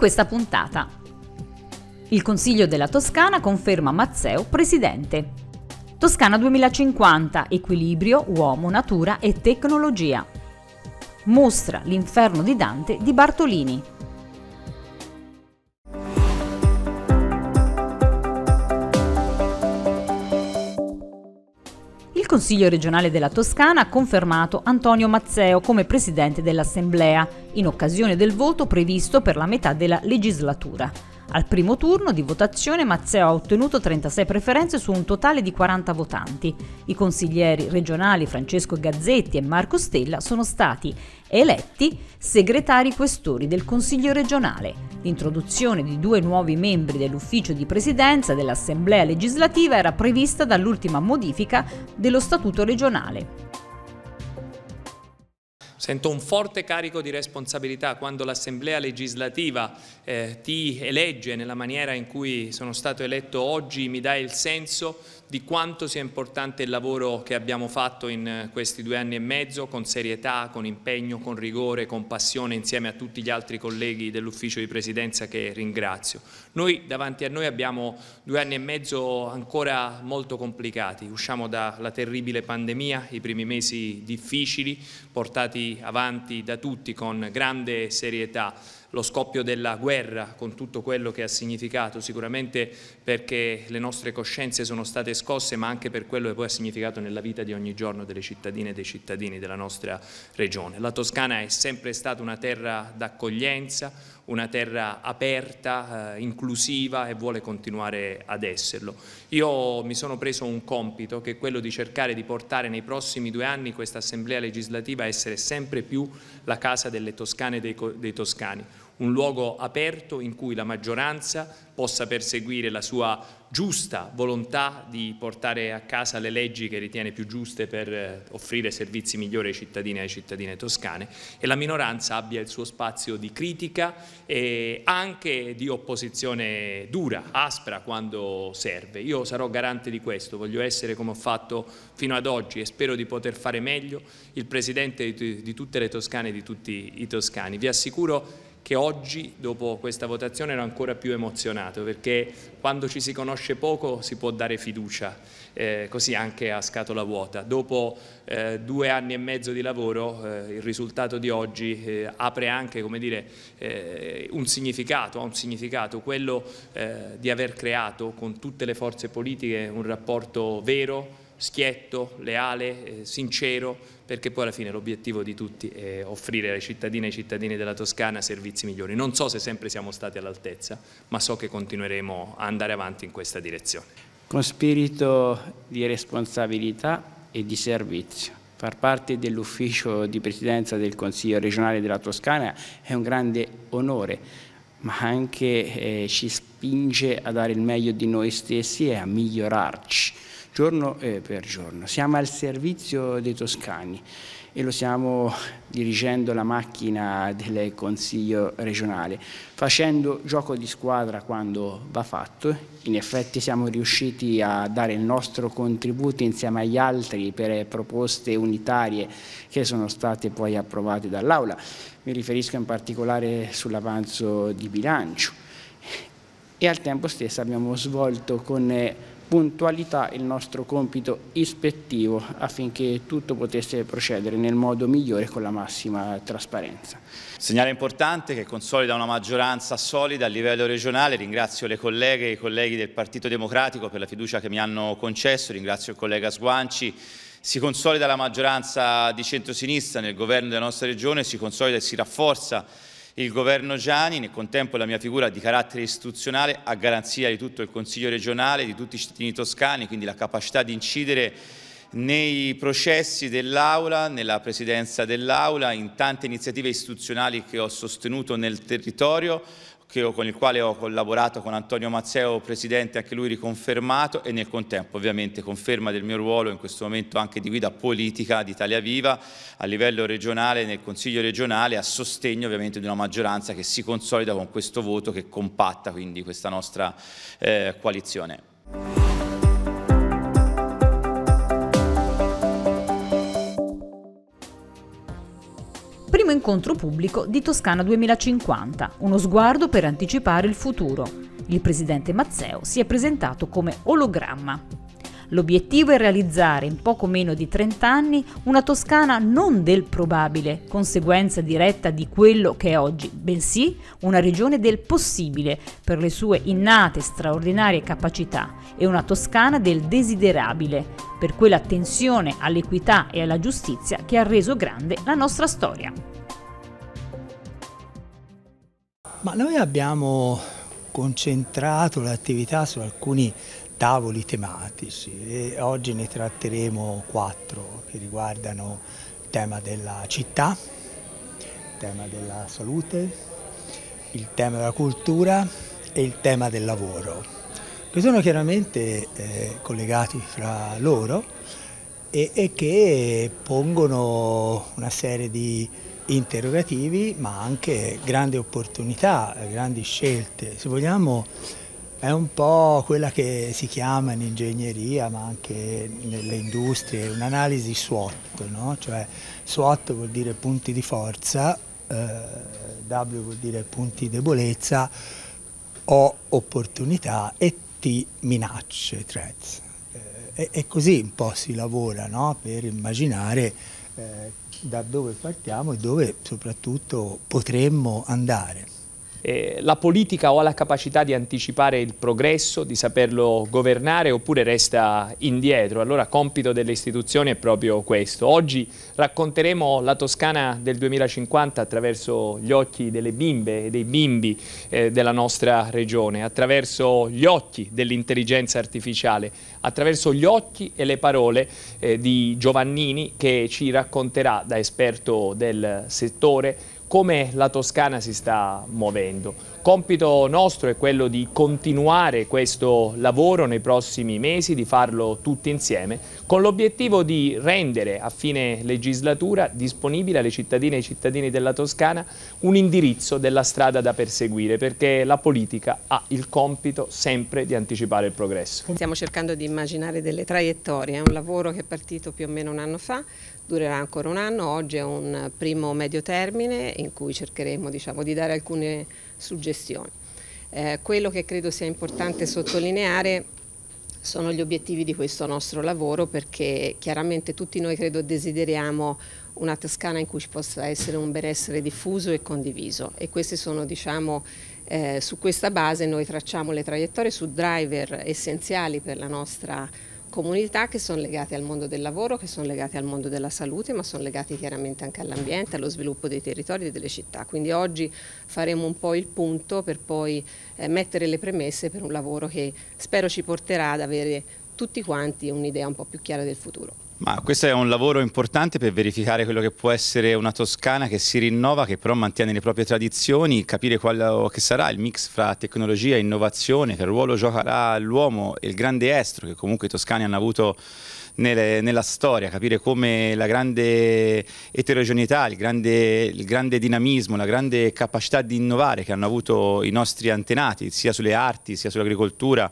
questa puntata. Il Consiglio della Toscana conferma Mazzeo presidente. Toscana 2050, equilibrio, uomo, natura e tecnologia. Mostra l'inferno di Dante di Bartolini. Consiglio regionale della Toscana ha confermato Antonio Mazzeo come presidente dell'Assemblea in occasione del voto previsto per la metà della legislatura. Al primo turno di votazione Mazzeo ha ottenuto 36 preferenze su un totale di 40 votanti. I consiglieri regionali Francesco Gazzetti e Marco Stella sono stati eletti segretari questori del Consiglio regionale. L'introduzione di due nuovi membri dell'ufficio di presidenza dell'Assemblea legislativa era prevista dall'ultima modifica dello Statuto regionale. Sento un forte carico di responsabilità quando l'Assemblea legislativa eh, ti elegge nella maniera in cui sono stato eletto oggi, mi dà il senso di quanto sia importante il lavoro che abbiamo fatto in eh, questi due anni e mezzo con serietà, con impegno, con rigore, con passione insieme a tutti gli altri colleghi dell'ufficio di presidenza che ringrazio. Noi davanti a noi abbiamo due anni e mezzo ancora molto complicati, usciamo dalla terribile pandemia, i primi mesi difficili portati avanti da tutti con grande serietà lo scoppio della guerra con tutto quello che ha significato, sicuramente perché le nostre coscienze sono state scosse, ma anche per quello che poi ha significato nella vita di ogni giorno delle cittadine e dei cittadini della nostra regione. La Toscana è sempre stata una terra d'accoglienza, una terra aperta, eh, inclusiva e vuole continuare ad esserlo. Io mi sono preso un compito che è quello di cercare di portare nei prossimi due anni questa Assemblea legislativa a essere sempre più la casa delle toscane e dei, dei toscani, un luogo aperto in cui la maggioranza possa perseguire la sua giusta volontà di portare a casa le leggi che ritiene più giuste per eh, offrire servizi migliori ai cittadini e alle cittadine toscane e la minoranza abbia il suo spazio di critica e anche di opposizione dura, aspra quando serve. Io sarò garante di questo, voglio essere come ho fatto fino ad oggi e spero di poter fare meglio il Presidente di tutte le Toscane e di tutti i toscani. Vi assicuro che oggi dopo questa votazione ero ancora più emozionato perché quando ci si conosce poco si può dare fiducia, eh, così anche a scatola vuota. Dopo eh, due anni e mezzo di lavoro eh, il risultato di oggi eh, apre anche dire, eh, un significato, ha un significato quello eh, di aver creato con tutte le forze politiche un rapporto vero, schietto, leale, eh, sincero, perché poi alla fine l'obiettivo di tutti è offrire alle cittadine e ai cittadini della Toscana servizi migliori. Non so se sempre siamo stati all'altezza, ma so che continueremo ad andare avanti in questa direzione. Con spirito di responsabilità e di servizio. Far parte dell'ufficio di presidenza del Consiglio regionale della Toscana è un grande onore, ma anche eh, ci spinge a dare il meglio di noi stessi e a migliorarci giorno per giorno. Siamo al servizio dei toscani e lo siamo dirigendo la macchina del Consiglio regionale, facendo gioco di squadra quando va fatto. In effetti siamo riusciti a dare il nostro contributo insieme agli altri per proposte unitarie che sono state poi approvate dall'Aula. Mi riferisco in particolare sull'avanzo di bilancio. E al tempo stesso abbiamo svolto con puntualità il nostro compito ispettivo affinché tutto potesse procedere nel modo migliore con la massima trasparenza. Segnale importante che consolida una maggioranza solida a livello regionale, ringrazio le colleghe e i colleghi del Partito Democratico per la fiducia che mi hanno concesso, ringrazio il collega Sguanci si consolida la maggioranza di centrosinistra nel governo della nostra regione, si consolida e si rafforza il governo Gianni, nel contempo la mia figura di carattere istituzionale, a garanzia di tutto il Consiglio regionale, di tutti i cittadini toscani, quindi la capacità di incidere nei processi dell'Aula, nella presidenza dell'Aula, in tante iniziative istituzionali che ho sostenuto nel territorio, ho, con il quale ho collaborato con Antonio Mazzeo, presidente, anche lui riconfermato e nel contempo ovviamente conferma del mio ruolo in questo momento anche di guida politica di Italia Viva a livello regionale, nel Consiglio regionale, a sostegno ovviamente di una maggioranza che si consolida con questo voto che compatta quindi questa nostra eh, coalizione. primo incontro pubblico di Toscana 2050, uno sguardo per anticipare il futuro. Il presidente Mazzeo si è presentato come ologramma. L'obiettivo è realizzare in poco meno di 30 anni una Toscana non del probabile, conseguenza diretta di quello che è oggi, bensì una regione del possibile per le sue innate straordinarie capacità e una Toscana del desiderabile, per quell'attenzione all'equità e alla giustizia che ha reso grande la nostra storia. Ma noi abbiamo concentrato l'attività su alcuni tavoli tematici e oggi ne tratteremo quattro che riguardano il tema della città, il tema della salute, il tema della cultura e il tema del lavoro, che sono chiaramente eh, collegati fra loro e, e che pongono una serie di interrogativi ma anche grandi opportunità, grandi scelte. Se vogliamo è un po' quella che si chiama in ingegneria ma anche nelle industrie un'analisi SWOT, no? cioè SWOT vuol dire punti di forza, eh, W vuol dire punti di debolezza, O opportunità e T minacce, threats. Eh, e, e così un po' si lavora no? per immaginare eh, da dove partiamo e dove soprattutto potremmo andare eh, la politica o ha la capacità di anticipare il progresso, di saperlo governare oppure resta indietro. Allora compito delle istituzioni è proprio questo. Oggi racconteremo la Toscana del 2050 attraverso gli occhi delle bimbe e dei bimbi eh, della nostra regione, attraverso gli occhi dell'intelligenza artificiale, attraverso gli occhi e le parole eh, di Giovannini che ci racconterà da esperto del settore come la Toscana si sta muovendo, compito nostro è quello di continuare questo lavoro nei prossimi mesi, di farlo tutti insieme, con l'obiettivo di rendere a fine legislatura disponibile alle cittadine e ai cittadini della Toscana un indirizzo della strada da perseguire, perché la politica ha il compito sempre di anticipare il progresso. Stiamo cercando di immaginare delle traiettorie, è un lavoro che è partito più o meno un anno fa, durerà ancora un anno, oggi è un primo medio termine in cui cercheremo diciamo, di dare alcune suggestioni. Eh, quello che credo sia importante sottolineare sono gli obiettivi di questo nostro lavoro perché chiaramente tutti noi credo desideriamo una Toscana in cui ci possa essere un benessere diffuso e condiviso e queste sono diciamo eh, su questa base noi tracciamo le traiettorie su driver essenziali per la nostra comunità che sono legate al mondo del lavoro, che sono legate al mondo della salute, ma sono legate chiaramente anche all'ambiente, allo sviluppo dei territori e delle città. Quindi oggi faremo un po' il punto per poi eh, mettere le premesse per un lavoro che spero ci porterà ad avere tutti quanti un'idea un po' più chiara del futuro. Ma questo è un lavoro importante per verificare quello che può essere una Toscana che si rinnova, che però mantiene le proprie tradizioni, capire quale che sarà il mix fra tecnologia e innovazione, che ruolo giocherà l'uomo e il grande estro che comunque i toscani hanno avuto nelle, nella storia, capire come la grande eterogeneità, il grande, il grande dinamismo, la grande capacità di innovare che hanno avuto i nostri antenati, sia sulle arti, sia sull'agricoltura,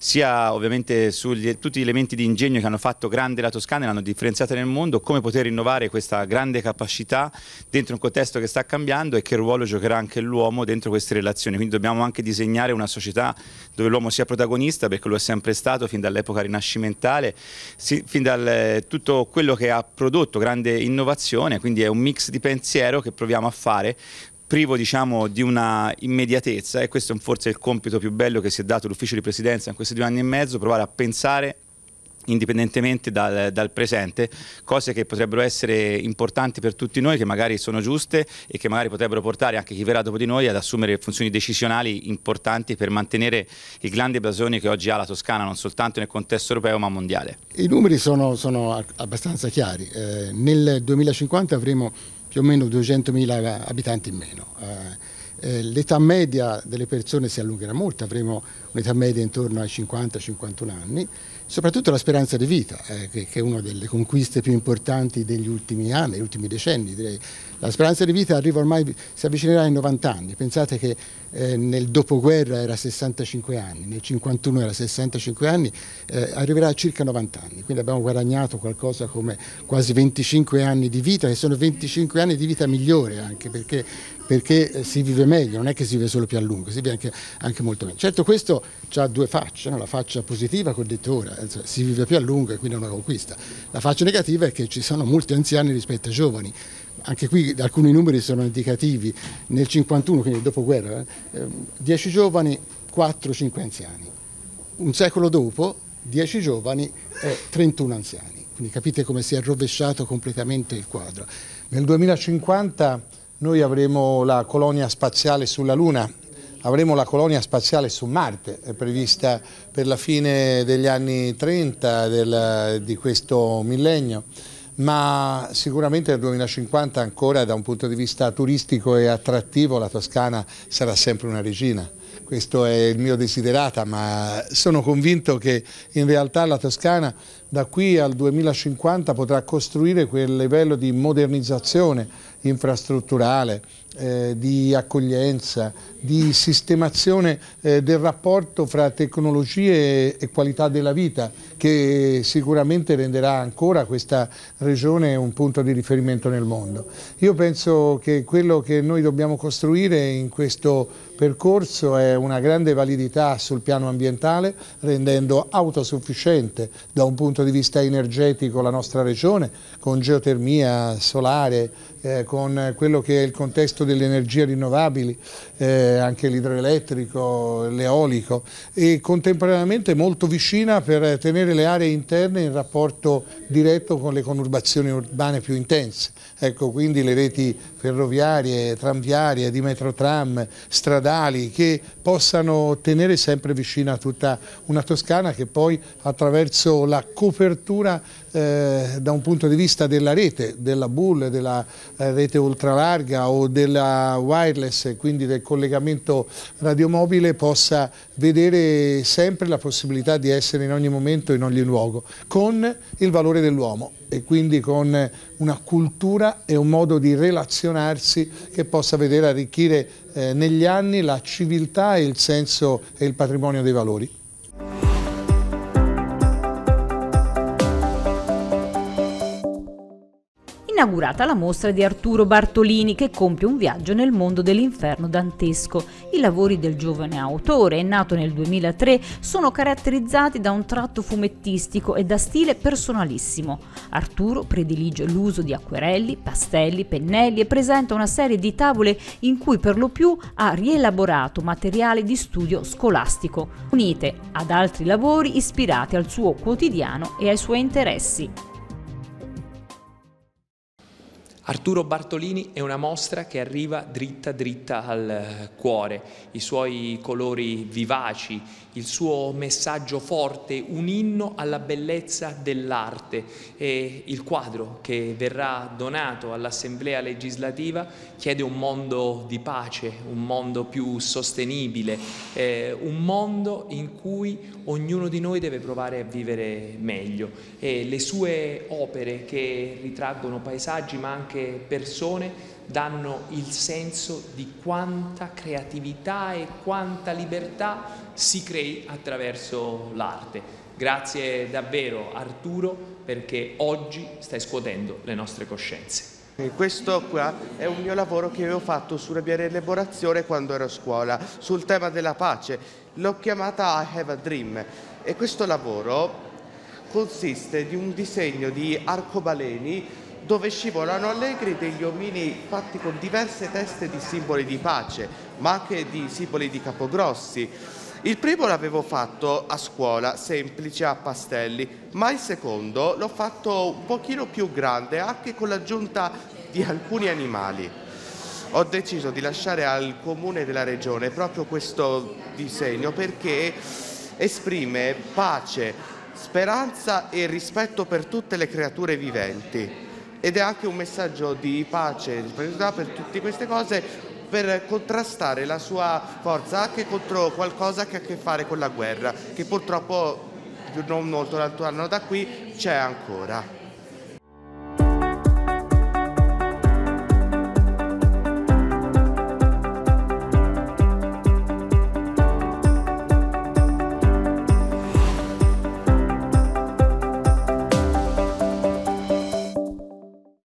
sia ovviamente su tutti gli elementi di ingegno che hanno fatto grande la Toscana e l'hanno differenziata nel mondo, come poter innovare questa grande capacità dentro un contesto che sta cambiando e che ruolo giocherà anche l'uomo dentro queste relazioni. Quindi dobbiamo anche disegnare una società dove l'uomo sia protagonista, perché lo è sempre stato fin dall'epoca rinascimentale, fin da eh, tutto quello che ha prodotto grande innovazione, quindi è un mix di pensiero che proviamo a fare privo diciamo, di una immediatezza e questo è forse il compito più bello che si è dato l'ufficio di presidenza in questi due anni e mezzo, provare a pensare indipendentemente dal, dal, presente, cose che potrebbero essere importanti per tutti noi, che magari sono giuste e che magari potrebbero portare anche chi verrà dopo di noi ad assumere funzioni decisionali importanti per mantenere il grande blasone che oggi ha la Toscana, non soltanto nel contesto europeo ma mondiale. I numeri sono, sono abbastanza chiari, eh, nel 2050 avremo più o meno 200.000 abitanti in meno. Eh, eh, l'età media delle persone si allungherà molto, avremo un'età media intorno ai 50-51 anni, soprattutto la speranza di vita, eh, che, che, è una delle conquiste più importanti degli ultimi anni, degli ultimi decenni direi. La speranza di vita arriva ormai, si avvicinerà ai 90 anni, pensate che eh, nel dopoguerra era 65 anni, nel 51 era 65 anni, eh, arriverà a circa 90 anni, quindi abbiamo guadagnato qualcosa come quasi 25 anni di vita, che sono 25 anni di vita migliore anche perché, perché eh, si vive meglio, non è che si vive solo più a lungo, si vive anche, anche molto meglio. Certo questo ha due facce, no? la faccia positiva che ho detto ora, cioè, si vive più a lungo e quindi è una conquista, la faccia negativa è che ci sono molti anziani rispetto ai giovani, anche qui alcuni numeri sono indicativi, nel 1951, quindi dopoguerra, 10 ehm, giovani, 4-5 anziani. Un secolo dopo, 10 giovani e 31 anziani. Quindi capite come si è rovesciato completamente il quadro. Nel 2050 noi avremo la colonia spaziale sulla Luna, avremo la colonia spaziale su Marte, è prevista per la fine degli anni 30 del, di questo millennio ma sicuramente nel 2050 ancora da un punto di vista turistico e attrattivo la Toscana sarà sempre una regina. Questo è il mio desiderata, ma sono convinto che in realtà la Toscana da qui al 2050 potrà costruire quel livello di modernizzazione infrastrutturale, eh, di accoglienza, di sistemazione eh, del rapporto fra tecnologie e qualità della vita che sicuramente renderà ancora questa regione un punto di riferimento nel mondo. Io penso che quello che noi dobbiamo costruire in questo percorso è una grande validità sul piano ambientale rendendo autosufficiente da un punto punto di vista energetico la nostra regione, con geotermia, solare, eh, con quello che è il contesto delle energie rinnovabili, eh, anche l'idroelettrico, l'eolico e contemporaneamente molto vicina per tenere le aree interne in rapporto diretto con le conurbazioni urbane più intense. Ecco, quindi le reti ferroviarie, tranviarie, di metrotram, stradali che possano tenere sempre vicina tutta una Toscana che poi attraverso la copertura eh, da un punto di vista della rete, della bull, della eh, rete ultralarga o della wireless, quindi del collegamento radiomobile, possa vedere sempre la possibilità di essere in ogni momento, in ogni luogo, con il valore dell'uomo e quindi con una cultura e un modo di relazionarsi che possa vedere arricchire eh, negli anni la civiltà e il senso e il patrimonio dei valori. inaugurata la mostra di Arturo Bartolini che compie un viaggio nel mondo dell'inferno dantesco. I lavori del giovane autore, nato nel 2003, sono caratterizzati da un tratto fumettistico e da stile personalissimo. Arturo predilige l'uso di acquerelli, pastelli, pennelli e presenta una serie di tavole in cui per lo più ha rielaborato materiale di studio scolastico, unite ad altri lavori ispirati al suo quotidiano e ai suoi interessi. Arturo Bartolini è una mostra che arriva dritta dritta al eh, cuore, i suoi colori vivaci, il suo messaggio forte, un inno alla bellezza dell'arte e il quadro che verrà donato all'Assemblea legislativa chiede un mondo di pace, un mondo più sostenibile, eh, un mondo in cui ognuno di noi deve provare a vivere meglio e le sue opere che ritraggono paesaggi ma anche anche persone danno il senso di quanta creatività e quanta libertà si crei attraverso l'arte. Grazie davvero Arturo perché oggi stai scuotendo le nostre coscienze. Questo qua è un mio lavoro che avevo fatto sulla mia rielaborazione quando ero a scuola, sul tema della pace. L'ho chiamata I Have a Dream e questo lavoro consiste di un disegno di arcobaleni dove scivolano allegri degli omini fatti con diverse teste di simboli di pace, ma anche di simboli di capogrossi. Il primo l'avevo fatto a scuola, semplice, a pastelli, ma il secondo l'ho fatto un pochino più grande, anche con l'aggiunta di alcuni animali. Ho deciso di lasciare al comune della regione proprio questo disegno perché esprime pace, speranza e rispetto per tutte le creature viventi ed è anche un messaggio di pace, di solidarietà per tutte queste cose per contrastare la sua forza anche contro qualcosa che ha a che fare con la guerra, che purtroppo non molto l'altro anno da qui c'è ancora.